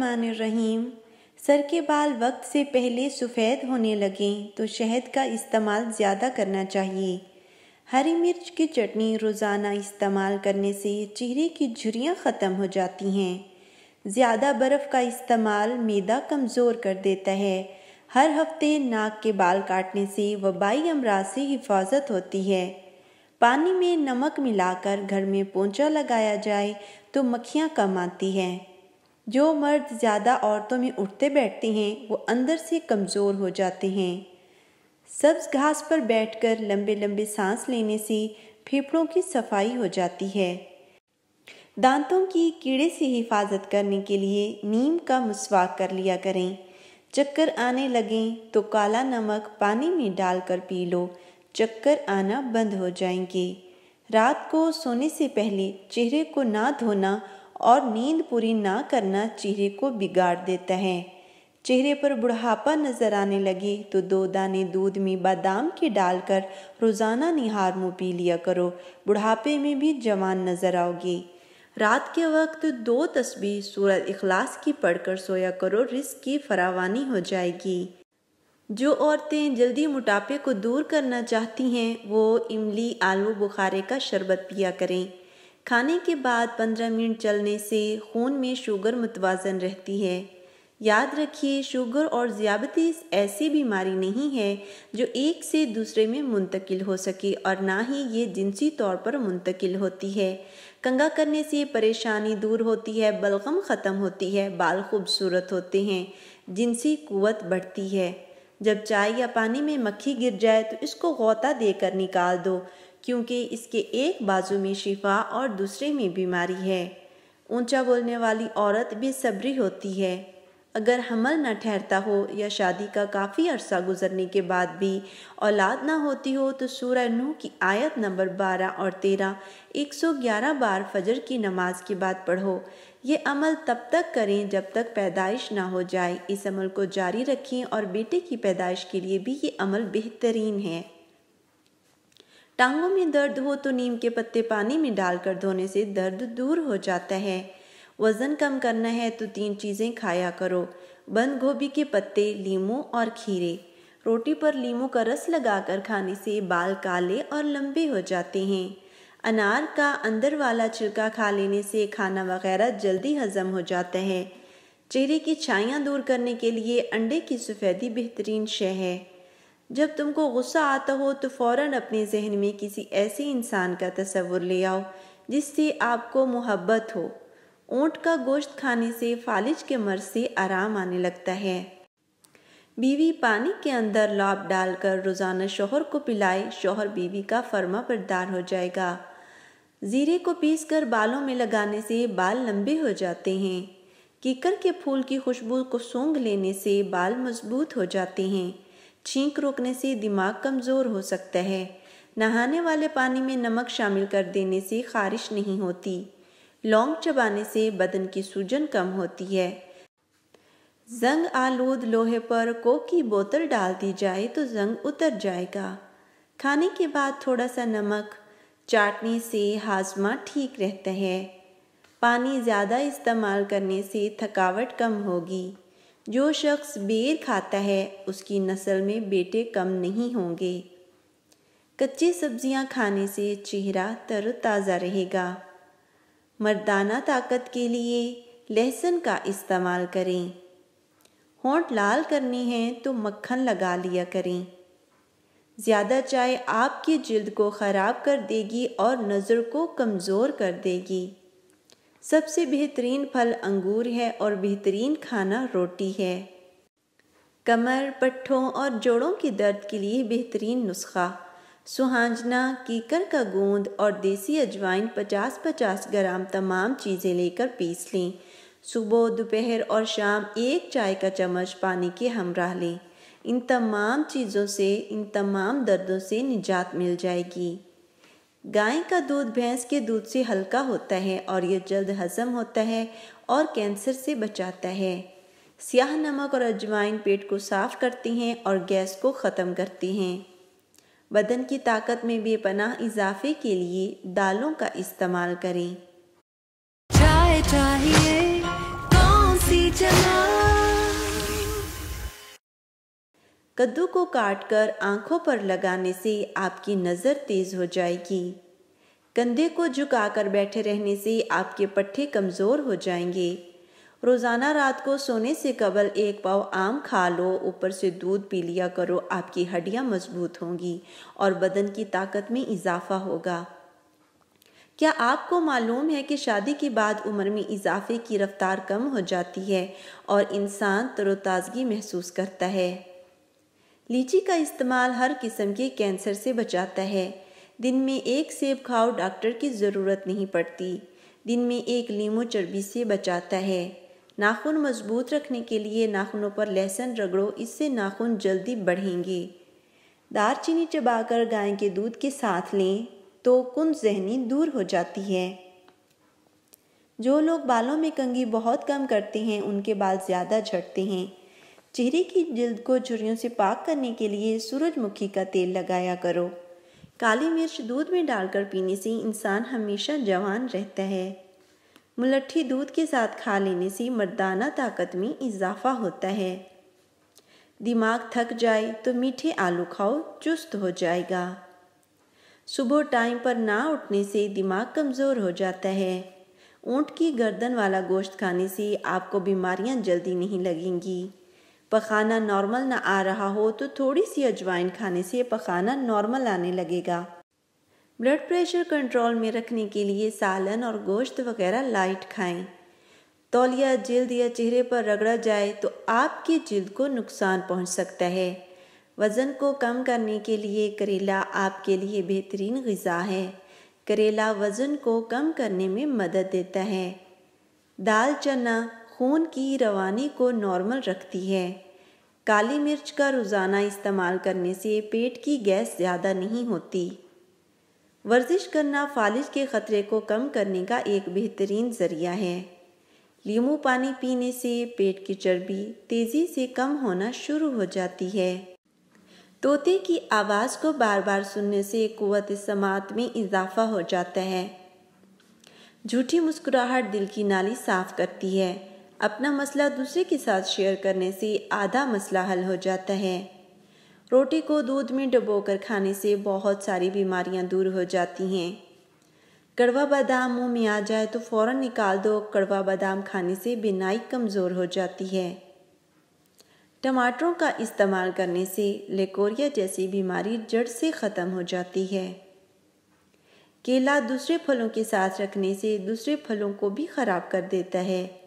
रहीम sir के बाल वक्त से पहले सफ़ेद होने लगें तो शहद का इस्तेमाल ज़्यादा करना चाहिए हरी मिर्च की चटनी रोज़ाना इस्तेमाल करने से चेहरे की झुरियाँ ख़त्म हो जाती हैं ज़्यादा बर्फ़ का इस्तेमाल मैदा कमज़ोर कर देता है हर हफ्ते नाक के बाल काटने से वबाई अमराज से हिफाजत होती है पानी में नमक मिलाकर घर में पोंचा लगाया जाए तो मक्खियाँ कम आती हैं जो मर्द ज़्यादा औरतों में उठते बैठते हैं वो अंदर से कमज़ोर हो जाते हैं सब्ज घास पर बैठकर लंबे लंबे सांस लेने से फेफड़ों की सफाई हो जाती है दांतों की कीड़े से हिफाजत करने के लिए नीम का मसवाक कर लिया करें चक्कर आने लगें तो काला नमक पानी में डालकर पी लो चक्कर आना बंद हो जाएंगे रात को सोने से पहले चेहरे को ना धोना और नींद पूरी ना करना चेहरे को बिगाड़ देता है चेहरे पर बुढ़ापा नजर आने लगे तो दो दाने दूध में बादाम के डालकर रोज़ाना निहार मुँह पी लिया करो बुढ़ापे में भी जवान नजर आओगे रात के वक्त दो तस्वीर सूरत इखलास की पढ़कर सोया करो रिस्क की फरावानी हो जाएगी जो औरतें जल्दी मोटापे को दूर करना चाहती हैं वो इमली आलू बुखारे का शरबत पिया करें खाने के बाद 15 मिनट चलने से खून में शुगर मुतवाजन रहती है याद रखिए शुगर और ज़्यादतीस ऐसी बीमारी नहीं है जो एक से दूसरे में मुंतकिल हो सके और ना ही ये जिनसी तौर पर मुंतकिल होती है कंगा करने से परेशानी दूर होती है बलगम ख़त्म होती है बाल खूबसूरत होते हैं जिनसी कुत बढ़ती है जब चाय या पानी में मक्खी गिर जाए तो इसको गोता देकर निकाल दो क्योंकि इसके एक बाजू में शिफा और दूसरे में बीमारी है ऊंचा बोलने वाली औरत बेसब्री होती है अगर हमल न ठहरता हो या शादी का काफ़ी अरसा गुजरने के बाद भी औलाद ना होती हो तो सूर्य नू की आयत नंबर 12 और 13 111 बार फजर की नमाज के बाद पढ़ो ये अमल तब तक करें जब तक पैदाइश ना हो जाए इस अमल को जारी रखें और बेटे की पैदाइश के लिए भी ये अमल बेहतरीन है टांगों में दर्द हो तो नीम के पत्ते पानी में डालकर धोने से दर्द दूर हो जाता है वज़न कम करना है तो तीन चीज़ें खाया करो बंद गोभी के पत्ते लीमू और खीरे रोटी पर लीमू का रस लगाकर खाने से बाल काले और लंबे हो जाते हैं अनार का अंदर वाला छिलका खा लेने से खाना वगैरह जल्दी हजम हो जाता है चेहरे की छाइयाँ दूर करने के लिए अंडे की सफ़ेदी बेहतरीन शह है जब तुमको गुस्सा आता हो तो फ़ौर अपने जहन में किसी ऐसे इंसान का तस्वुर ले आओ जिससे आपको मोहब्बत हो ऊँट का गोश्त खाने से फालिज के मर से आराम आने लगता है बीवी पानी के अंदर लाभ डालकर रोज़ाना शोहर को पिलाए शोहर बीवी का फर्मा बरदार हो जाएगा ज़ीरे को पीस कर बालों में लगाने से बाल लंबे हो जाते हैं कीकर के फूल की खुशबू को सूंघ लेने से बाल मजबूत हो जाते हैं छींक रोकने से दिमाग कमज़ोर हो सकता है नहाने वाले पानी में नमक शामिल कर देने से खारिश नहीं होती लौंग चबाने से बदन की सूजन कम होती है जंग आलूद लोहे पर कोक की बोतल डाल दी जाए तो जंग उतर जाएगा खाने के बाद थोड़ा सा नमक चाटने से हाजमा ठीक रहता है पानी ज़्यादा इस्तेमाल करने से थकावट कम होगी जो शख्स बेर खाता है उसकी नस्ल में बेटे कम नहीं होंगे कच्ची सब्जियां खाने से चेहरा तरोताज़ा रहेगा मर्दाना ताकत के लिए लहसुन का इस्तेमाल करें होंठ लाल करने हैं तो मक्खन लगा लिया करें ज़्यादा चाय आपकी जिल्द को ख़राब कर देगी और नज़र को कमज़ोर कर देगी सबसे बेहतरीन फल अंगूर है और बेहतरीन खाना रोटी है कमर पट्ठों और जोड़ों के दर्द के लिए बेहतरीन नुस्खा सुहांजना कीकर का गोंद और देसी अजवाइन 50-50 ग्राम तमाम चीज़ें लेकर पीस लें सुबह दोपहर और शाम एक चाय का चम्मच पानी के हमराह लें इन तमाम चीज़ों से इन तमाम दर्दों से निजात मिल जाएगी गाय का दूध भैंस के दूध से हल्का होता है और यह जल्द हजम होता है और कैंसर से बचाता है स्याह नमक और अजवाइन पेट को साफ करती हैं और गैस को ख़त्म करती हैं बदन की ताकत में बेपनाह इजाफे के लिए दालों का इस्तेमाल करें चाय चाहिए कद्दू को काटकर आंखों पर लगाने से आपकी नज़र तेज हो जाएगी कंधे को झुकाकर बैठे रहने से आपके पट्टे कमज़ोर हो जाएंगे रोज़ाना रात को सोने से कबल एक पाव आम खा लो ऊपर से दूध पी लिया करो आपकी हड्डियाँ मजबूत होंगी और बदन की ताकत में इजाफा होगा क्या आपको मालूम है कि शादी के बाद उम्र में इजाफे की रफ्तार कम हो जाती है और इंसान तरोताज़गी महसूस करता है लीची का इस्तेमाल हर किस्म के कैंसर से बचाता है दिन में एक सेब खाओ डॉक्टर की ज़रूरत नहीं पड़ती दिन में एक लीमो चर्बी से बचाता है नाखून मजबूत रखने के लिए नाखूनों पर लहसुन रगड़ो इससे नाखून जल्दी बढ़ेंगे दार चीनी चबाकर गाय के दूध के साथ लें तो कुंद जहनी दूर हो जाती है जो लोग बालों में कंगी बहुत कम करते हैं उनके बाल ज़्यादा झड़ते हैं चेहरे की जल्द को झुर्रियों से पाक करने के लिए सूरजमुखी का तेल लगाया करो काली मिर्च दूध में डालकर पीने से इंसान हमेशा जवान रहता है मुलट्ठी दूध के साथ खा लेने से मर्दाना ताकत में इजाफा होता है दिमाग थक जाए तो मीठे आलू खाओ चुस्त हो जाएगा सुबह टाइम पर ना उठने से दिमाग कमज़ोर हो जाता है ऊँट की गर्दन वाला गोश्त खाने से आपको बीमारियाँ जल्दी नहीं लगेंगी पखाना नॉर्मल ना आ रहा हो तो थोड़ी सी अजवाइन खाने से पखाना नॉर्मल आने लगेगा ब्लड प्रेशर कंट्रोल में रखने के लिए सालन और गोश्त वगैरह लाइट खाएं। तौलिया जल्द या चेहरे पर रगड़ा जाए तो आपके जल्द को नुकसान पहुंच सकता है वज़न को कम करने के लिए करेला आपके लिए बेहतरीन गज़ा है करेला वज़न को कम करने में मदद देता है दाल चना खून की रवानी को नॉर्मल रखती है काली मिर्च का रोज़ाना इस्तेमाल करने से पेट की गैस ज़्यादा नहीं होती वर्जिश करना फालिश के ख़तरे को कम करने का एक बेहतरीन ज़रिया है लीमू पानी पीने से पेट की चर्बी तेज़ी से कम होना शुरू हो जाती है तोते की आवाज़ को बार बार सुनने से कुत समात में इजाफा हो जाता है झूठी मुस्कुराहट दिल की नाली साफ करती है अपना मसला दूसरे के साथ शेयर करने से आधा मसला हल हो जाता है रोटी को दूध में डुबोकर खाने से बहुत सारी बीमारियां दूर हो जाती हैं कड़वा बादाम मुंह में आ जाए तो फ़ौर निकाल दो कड़वा बादाम खाने से बिनाई कमज़ोर हो जाती है टमाटरों का इस्तेमाल करने से लेकोरिया जैसी बीमारी जड़ से ख़त्म हो जाती है केला दूसरे फलों के साथ रखने से दूसरे फलों को भी ख़राब कर देता है